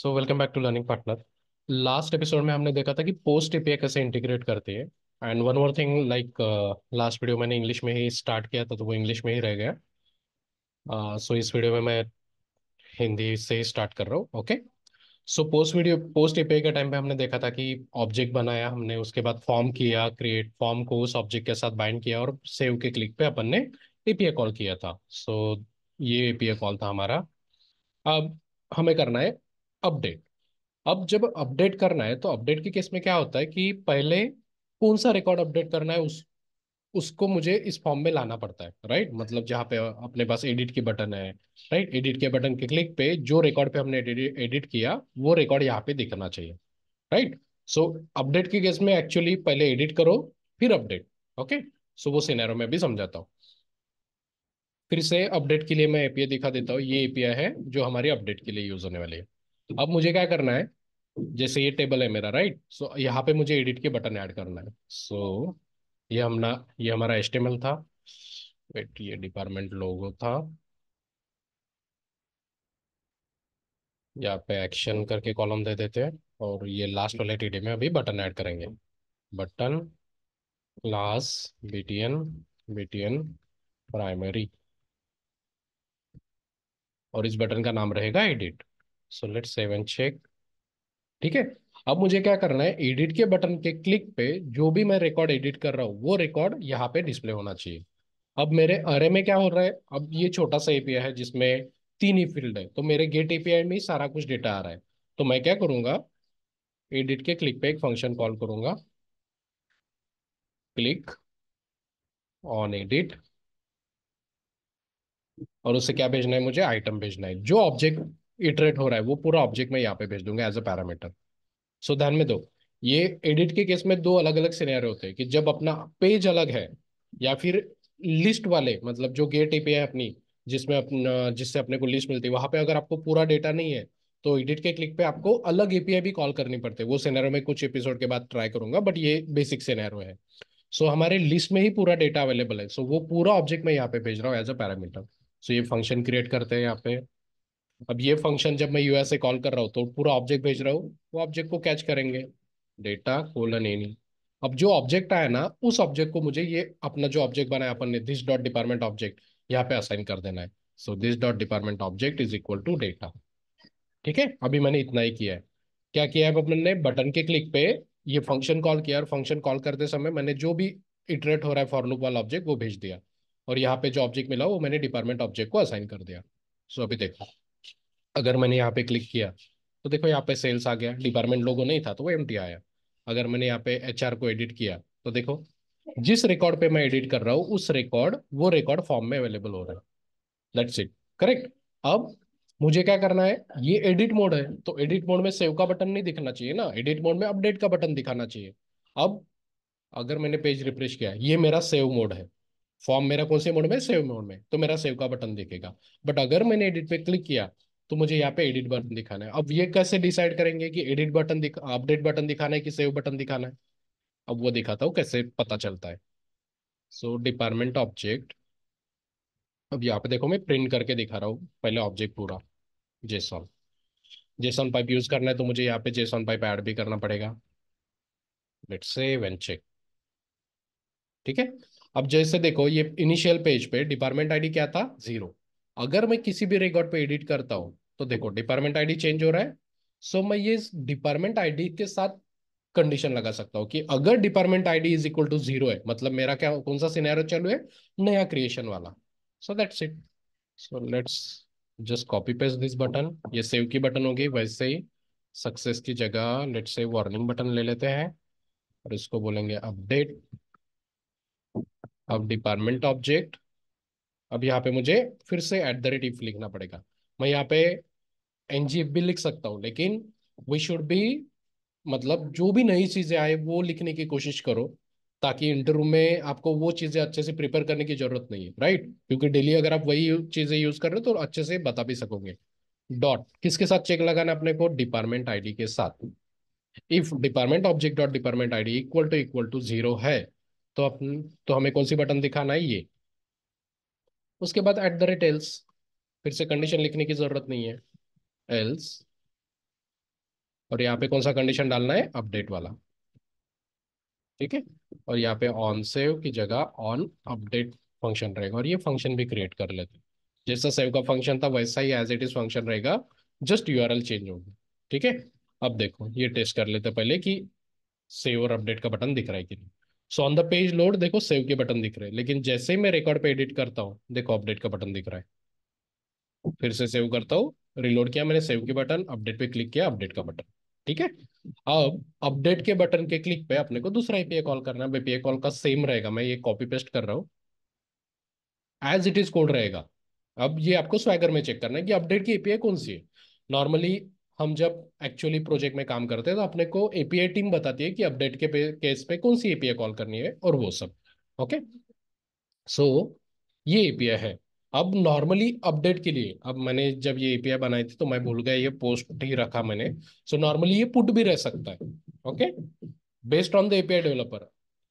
So welcome back to learning partner last episode में हमने देखा था कि पोस्ट एपीआई कैसे इंटीग्रेट करती है and one more thing like last video मैंने इंग्लिश में ही स्टार्ट किया था तो वो इंग्लिश में ही रह गया सो uh, so इस वीडियो में मैं हिंदी से ही स्टार्ट कर रहा हूँ okay so post video post API के टाइम पे हमने देखा था कि ऑब्जेक्ट बनाया हमने उसके बाद फॉर्म किया क्रिएट फॉर्म को उस ऑब्जेक्ट के साथ बाइंड किया और सेव के क्लिक पे अपन ने एपीआई कॉल किया था सो so, ये एपीआई कॉल था हमारा अब हमें करना है अपडेट अब जब अपडेट करना है तो अपडेट के केस में क्या होता है कि पहले कौन सा रिकॉर्ड अपडेट करना है उस उसको मुझे इस फॉर्म में लाना पड़ता है राइट मतलब जहाँ पे अपने पास एडिट के बटन है राइट एडिट के बटन के क्लिक पे जो रिकॉर्ड पे हमने एडिट किया वो रिकॉर्ड यहाँ पे दिखना चाहिए राइट सो अपडेट के केस में एक्चुअली पहले एडिट करो फिर अपडेट ओके सो वो सिनेरो में भी समझाता हूँ फिर से अपडेट के लिए मैं एपीआई दिखा देता हूँ ये एपीआई है जो हमारी अपडेट के लिए यूज होने वाली है अब मुझे क्या करना है जैसे ये टेबल है मेरा राइट सो so, यहाँ पे मुझे एडिट के बटन ऐड करना है सो so, ये हमना ये हमारा एस्टेमल था वेट ये डिपार्टमेंट लोगो था यहाँ पे एक्शन करके कॉलम दे देते हैं और ये लास्ट वाले टीडी में अभी बटन ऐड करेंगे button class BTN BTN primary और इस बटन का नाम रहेगा edit so let save and check ठीक है अब मुझे क्या करना है एडिट के बटन के क्लिक पे जो भी मैं रिकॉर्ड एडिट कर रहा हूँ वो रिकॉर्ड यहाँ पे डिस्प्ले होना चाहिए अब मेरे अरे में क्या हो रहा है अब ये छोटा सा एपीआई है जिसमें तीन ही फील्ड है तो मेरे गेट एपीआई में ही सारा कुछ डेटा आ रहा है तो मैं क्या करूंगा एडिट के क्लिक पे एक फंक्शन कॉल करूंगा क्लिक ऑन एडिट और उससे क्या भेजना है मुझे आइटम भेजना है जो ऑब्जेक्ट इटरेट हो रहा है वो पूरा ऑब्जेक्ट में यहाँ पे भेज दूंगा एज अ पैरामीटर सो ध्यान में दो ये एडिट के केस में दो अलग अलग सिनेरियो होते हैं कि जब अपना पेज अलग है या फिर लिस्ट वाले मतलब जो गेट ए है अपनी जिसमें अपना जिससे अपने को लिस्ट मिलती है वहां पे अगर आपको पूरा डेटा नहीं है तो एडिट के क्लिक पे आपको अलग एपीआई भी कॉल करनी पड़ती है वो सिनेरियो में कुछ एपिसोड के बाद ट्राई करूंगा बट ये बेसिक सिनेरियो है सो so, हमारे लिस्ट में ही पूरा डेटा अवेलेबल है सो so, वो पूरा ऑब्जेक्ट मैं यहाँ पे भेज रहा हूँ एज अ पैरामीटर सो ये फंक्शन क्रिएट करते हैं यहाँ पे अब ये फंक्शन जब मैं यूएसए कॉल कर रहा हूँ तो पूरा ऑब्जेक्ट भेज रहा हूँ वो ऑब्जेक्ट को कैच करेंगे डेटा कोलन एनी अब जो ऑब्जेक्ट आया ना उस ऑब्जेक्ट को मुझे ये अपना जो ऑब्जेक्ट बनाया अपन ने दिस डॉट डिपार्टमेंट ऑब्जेक्ट यहाँ पे असाइन कर देना है so this dot department object is equal to data ठीक है अभी मैंने इतना ही किया है क्या किया है अपन ने बटन के क्लिक पे ये फंक्शन कॉल किया और फंक्शन कॉल करते समय मैंने जो भी इटरेट हो रहा है फॉरलूप वाला ऑब्जेक्ट वो भेज दिया और यहाँ पे जो ऑब्जेक्ट मिला वो मैंने डिपार्टमेंट ऑब्जेक्ट को असाइन कर दिया सो अभी देखो अगर मैंने यहाँ पे क्लिक किया तो देखो यहाँ पे सेल्स आ गया डिपार्टमेंट लोगो नहीं था तो वो एम आया अगर मैंने यहाँ पे एच को एडिट किया तो देखो जिस रिकॉर्ड पे मैं एडिट कर रहा हूँ उस रिकॉर्ड वो रिकॉर्ड फॉर्म में अवेलेबल हो रहा है दैट्स इट करेक्ट अब मुझे क्या करना है ये एडिट मोड है तो एडिट मोड में सेव का बटन नहीं दिखना चाहिए ना एडिट मोड में अपडेट का बटन दिखाना चाहिए अब अगर मैंने पेज रिफ्रेश किया ये मेरा सेव मोड है फॉर्म मेरा कौन से मोड में सेव मोड में तो मेरा सेव का बटन दिखेगा बट अगर मैंने एडिट पे क्लिक किया तो मुझे यहाँ पे एडिट बटन दिखाना है अब ये कैसे डिसाइड करेंगे कि एडिट बटन दिखा अपडेट बटन दिखाना है कि सेव बटन दिखाना है अब वो दिखाता हूँ कैसे पता चलता है सो डिपार्टमेंट ऑब्जेक्ट अब यहाँ पे देखो मैं प्रिंट करके दिखा रहा हूँ पहले ऑब्जेक्ट पूरा जेसॉन जेसॉन पाइप यूज़ करना है तो मुझे यहाँ पे जेसॉन पाइप ऐड भी करना पड़ेगा लेट से एंड चेक ठीक है अब जैसे देखो ये इनिशियल पेज पे डिपार्टमेंट आईडी क्या था जीरो अगर मैं किसी भी रिकॉर्ड पे एडिट करता हूँ तो देखो डिपार्टमेंट आईडी चेंज हो रहा है सो so, मैं ये डिपार्टमेंट आईडी के साथ कंडीशन लगा सकता हूँ कि अगर department ID is equal to zero है मतलब मेरा क्या कौन सा सिनेरियो चालू है नया क्रिएशन वाला so that's it so let's just copy paste this button ये सेव की बटन होगी वैसे ही सक्सेस की जगह लेट्स से वार्निंग बटन ले लेते हैं और इसको बोलेंगे अपडेट अब डिपार्टमेंट ऑब्जेक्ट अब यहाँ पे मुझे फिर से एट द रेट इफ लिखना पड़ेगा मैं यहाँ पे एनजीएफ भी लिख सकता हूँ लेकिन वी शुड बी मतलब जो भी नई चीज़ें आए वो लिखने की कोशिश करो ताकि इंटरव्यू में आपको वो चीज़ें अच्छे से प्रिपेयर करने की ज़रूरत नहीं है राइट क्योंकि डेली अगर आप वही चीज़ें यूज़ कर रहे हो तो अच्छे से बता भी सकोगे डॉट किसके साथ चेक लगाना अपने को डिपार्टमेंट आईडी के साथ if department object dot department ID equal to equal to zero है तो अपन तो हमें कौन सी बटन दिखाना है ये उसके बाद एट द रेट फिर से कंडीशन लिखने की जरूरत नहीं है एल्स और यहाँ पे कौन सा कंडीशन डालना है अपडेट वाला ठीक है और यहाँ पे ऑन सेव की जगह ऑन अपडेट फंक्शन रहेगा और ये फंक्शन भी क्रिएट कर लेते हैं जैसा सेव का फंक्शन था वैसा ही एज इट इज फंक्शन रहेगा जस्ट यू चेंज होगी ठीक है अब देखो ये टेस्ट कर लेते पहले कि सेव और अपडेट का बटन दिख रहा है कि नहीं so on the page load देखो सेव के बटन दिख रहे हैं लेकिन जैसे ही मैं रिकॉर्ड पे एडिट करता हूँ देखो अपडेट का बटन दिख रहा है फिर से सेव करता हूँ रिलोड किया मैंने सेव के बटन अपडेट पे क्लिक किया अपडेट का बटन ठीक है अब अपडेट के बटन के क्लिक पे अपने को दूसरा एपीए कॉल करना है एपीआई कॉल का सेम रहेगा मैं ये कॉपी पेस्ट कर रहा हूँ एज इट इज कोड रहेगा अब ये आपको स्वैगर में चेक करना है कि अपडेट की एपीए कौन सी है नॉर्मली हम जब एक्चुअली प्रोजेक्ट में काम करते हैं तो अपने को एपीए टीम बताती है कि अपडेट के पे, केस पे कौन सी एपीए कॉल करनी है और वो सब ओके सो so, ये एपीए है अब नॉर्मली अपडेट के लिए अब मैंने जब ये एपीआई बनाई थी तो मैं भूल गया ये पोस्ट ही रखा मैंने सो so, नॉर्मली ये पुट भी रह सकता है okay based on the API developer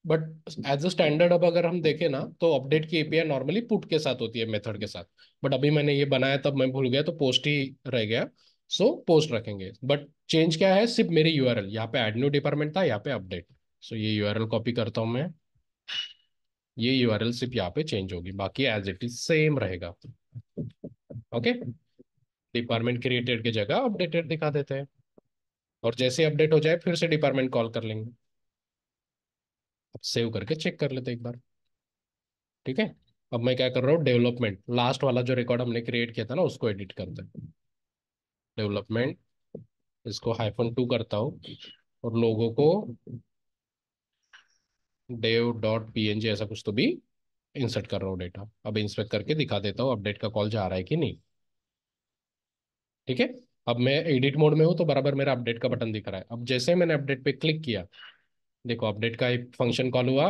but as a standard अब अगर हम देखें ना तो अपडेट की एपीआई नॉर्मली पुट के साथ होती है मेथड के साथ बट अभी मैंने ये बनाया तब मैं भूल गया तो पोस्ट ही रह गया सो so, पोस्ट रखेंगे बट चेंज क्या है सिर्फ मेरी एल यहाँ पे एड न्यू डिपार्टमेंट था यहाँ पे अपडेट सो so, ये एल कॉपी करता हूँ मैं ये यू आर एल सिर्फ यहाँ पे चेंज होगी बाकी एज इट इज सेम रहेगा ओके डिपार्टमेंट क्रिएटेड की जगह अपडेटेड दिखा देते हैं और जैसे अपडेट हो जाए फिर से डिपार्टमेंट कॉल कर लेंगे सेव करके चेक कर लेते एक बार ठीक है अब मैं क्या कर रहा हूँ डेवलपमेंट लास्ट वाला जो रिकॉर्ड हमने क्रिएट किया था ना उसको एडिट करते हैं डेवलपमेंट इसको हाइफन टू करता हूँ और लोगों को dev dot P N G ऐसा कुछ तो भी इंसर्ट कर रहा हूँ डेटा अब इंस्पेक्ट करके दिखा देता हूँ अपडेट का कॉल जा रहा है कि नहीं ठीक है अब मैं एडिट मोड में हूँ तो बराबर मेरा अपडेट का बटन दिख रहा है अब जैसे मैंने अपडेट पे क्लिक किया देखो अपडेट का एक फंक्शन कॉल हुआ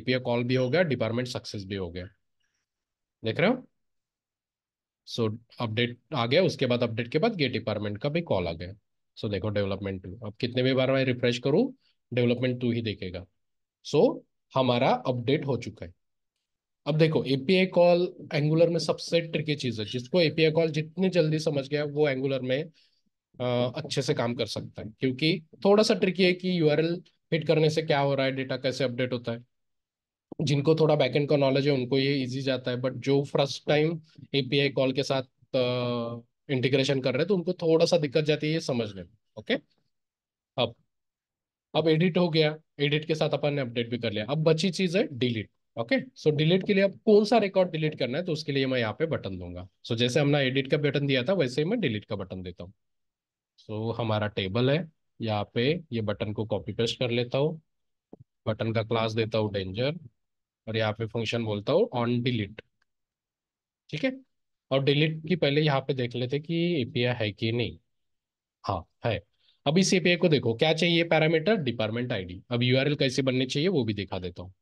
एपीआई कॉल भी हो गया डिपार्टमेंट सक्सेस भी हो गया देख रहे हो सो अपडेट आ गया उसके बाद अपडेट के बाद गेट डिपार्टमेंट का भी कॉल आ गया सो so, देखो डेवलपमेंट टू अब कितने भी बार मैं रिफ्रेश करूँ डेवलपमेंट टू ही देखेगा सो so, हमारा अपडेट हो चुका है अब देखो एपीआई कॉल एंगुलर में सबसे ट्रिकी चीज है जिसको एपीआई कॉल जितनी जल्दी समझ गया वो एंगुलर में आ, अच्छे से काम कर सकता है क्योंकि थोड़ा सा ट्रिकी है कि यूआरएल हिट करने से क्या हो रहा है डेटा कैसे अपडेट होता है जिनको थोड़ा बैकएंड का नॉलेज है उनको ये इजी जाता है बट जो फर्स्ट टाइम एपीआई कॉल के साथ इंटीग्रेशन कर रहे हैं तो उनको थोड़ा सा दिक्कत जाती है ये समझने में ओके अब अब एडिट हो गया एडिट के साथ अपन ने अपडेट भी कर लिया अब बची चीज है डिलीट ओके सो डिलीट के लिए अब कौन सा रिकॉर्ड डिलीट करना है तो उसके लिए मैं यहाँ पे बटन दूंगा सो so, जैसे हमने एडिट का बटन दिया था वैसे ही मैं डिलीट का बटन देता हूँ सो so, हमारा टेबल है यहाँ पे ये बटन को कॉपी पेस्ट कर लेता हूँ बटन का क्लास देता हूँ डेंजर और यहाँ पे फंक्शन बोलता हूँ ऑन डिलीट ठीक है और डिलीट की पहले यहाँ पे देख लेते कि एपीआई है कि नहीं हाँ है अब इस एपीआई को देखो क्या चाहिए पैरामीटर डिपार्टमेंट आईडी अब यूआरएल कैसे बननी चाहिए वो भी दिखा देता हूँ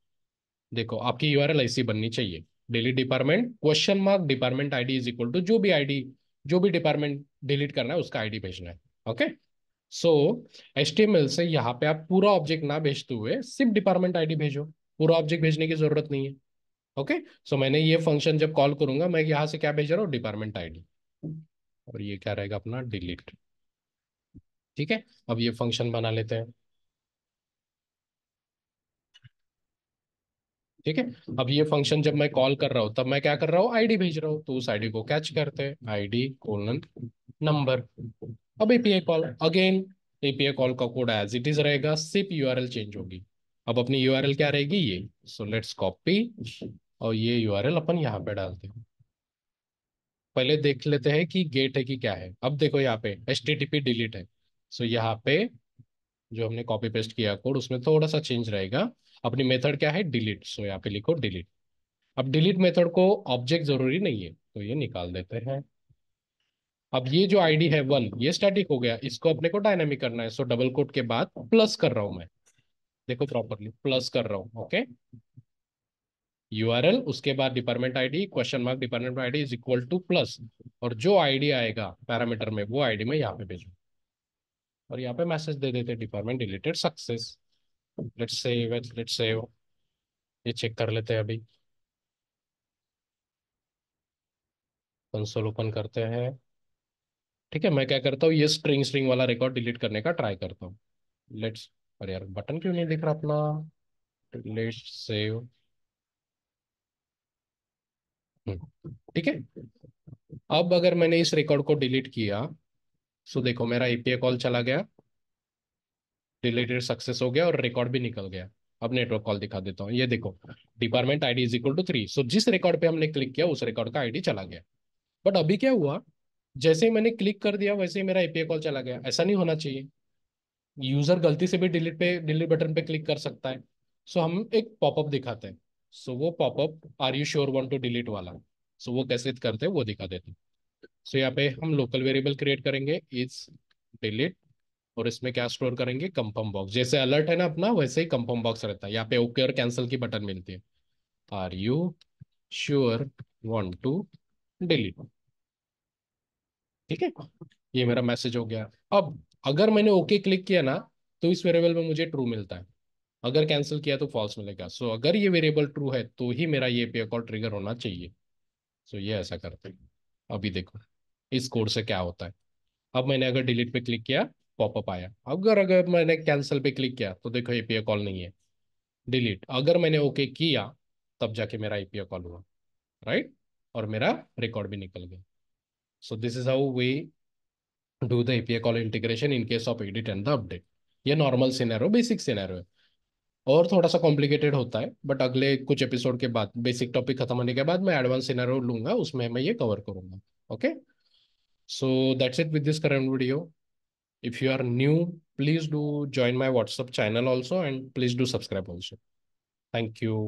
देखो आपकी यूआरएल ऐसी बननी चाहिए delete department question mark department ID is equal to जो भी आईडी जो भी डिपार्टमेंट डिलीट करना है उसका आईडी भेजना है ओके सो एस से यहाँ पे आप पूरा ऑब्जेक्ट ना भेजते हुए सिर्फ डिपार्टमेंट आईडी भेजो पूरा ऑब्जेक्ट भेजने की जरूरत नहीं है ओके okay? सो so, मैंने ये फंक्शन जब कॉल करूंगा मैं यहाँ से क्या भेज रहा हूँ डिपार्टमेंट आईडी और ये क्या रहेगा अपना डिलीट ठीक है अब ये फंक्शन बना लेते हैं ठीक है अब ये फंक्शन जब मैं कॉल कर रहा हूं तब मैं क्या कर रहा हूँ आईडी भेज रहा हूँ तो उस आईडी को कैच करते हैं आईडी कोलन नंबर अब API call again API call का कोड एज इट इज रहेगा सिर्फ यूआरएल चेंज होगी अब अपनी यूआरएल क्या रहेगी ये सो लेट्स कॉपी और ये यू अपन यहाँ पे डालते हैं पहले देख लेते हैं कि गेट है कि क्या है अब देखो यहाँ पे एच डिलीट है सो so, यहाँ पे जो हमने कॉपी पेस्ट किया कोड उसमें थोड़ा सा चेंज रहेगा अपनी मेथड क्या है डिलीट सो so, यहाँ पे लिखो डिलीट अब डिलीट मेथड को ऑब्जेक्ट जरूरी नहीं है तो ये निकाल देते हैं अब ये जो आईडी है वन ये स्टैटिक हो गया इसको अपने को डायनामिक करना है सो डबल कोट के बाद प्लस कर रहा हूं मैं देखो प्रॉपरली प्लस कर रहा हूँ ओके यूआरएल उसके बाद department ID question mark department ID is equal to plus और जो आईडी आएगा पैरामीटर में वो आईडी में यहाँ पे भेजू और यहाँ पे मैसेज दे देते department related success let's save let's save ये चेक कर लेते हैं अभी कंसोल ओपन करते हैं ठीक है मैं क्या करता हूँ ये स्ट्रिंग स्ट्रिंग वाला रिकॉर्ड डिलीट करने का ट्राई करता हूँ लेट्स और यार बटन क्यों नहीं दिख रहा अपना लेट्स हम्म, सेव ठीक है अब अगर मैंने इस रिकॉर्ड को डिलीट किया सो so, देखो मेरा एपीए कॉल चला गया रिलेटेड सक्सेस हो गया और रिकॉर्ड भी निकल गया अब नेटवर्क कॉल दिखा देता हूँ ये देखो department ID is equal to three so जिस रिकॉर्ड पे हमने क्लिक किया उस रिकॉर्ड का आईडी चला गया बट अभी क्या हुआ जैसे ही मैंने क्लिक कर दिया वैसे ही मेरा एपीए कॉल चला गया ऐसा नहीं होना चाहिए यूजर गलती से भी डिलीट पे डिलीट बटन पे क्लिक कर सकता है सो so, हम एक पॉपअप दिखाते हैं सो so, वो popup are you sure want to delete वाला सो so, वो कैसे करते हैं वो दिखा देते हैं सो यहाँ पे हम लोकल वेरिएबल क्रिएट करेंगे इज डिलीट और इसमें क्या स्टोर करेंगे कंफर्म बॉक्स जैसे अलर्ट है ना अपना वैसे ही कंफर्म बॉक्स रहता है यहाँ पे ओके और कैंसिल की बटन मिलती है are you sure want to delete ठीक है ये मेरा मैसेज हो गया अब अगर मैंने ओके okay क्लिक किया ना तो इस वेरिएबल में मुझे ट्रू मिलता है अगर कैंसिल किया तो फॉल्स मिलेगा सो so, अगर ये वेरिएबल ट्रू है तो ही मेरा ये पे कॉल ट्रिगर होना चाहिए सो so, ये ऐसा करते हैं अभी देखो इस कोड से क्या होता है अब मैंने अगर डिलीट पे क्लिक किया पॉपअप आया अगर अगर मैंने कैंसिल पे क्लिक किया तो देखो एपीआई कॉल नहीं है डिलीट अगर मैंने ओके okay किया तब जाके मेरा एपीआई कॉल हुआ राइट और मेरा रिकॉर्ड भी निकल गया so this is how we do the API call integration in case of edit and the update ये नॉर्मल सिनेरो बेसिक सिनेरो है और थोड़ा सा कॉम्प्लिकेटेड होता है बट अगले कुछ एपिसोड के बाद बेसिक टॉपिक खत्म होने के बाद मैं एडवांस सिनेरो लूंगा उसमें मैं ये कवर करूंगा okay okay? So that's it with this current video. If you are new, please do join my WhatsApp channel also and please do subscribe also. Thank you.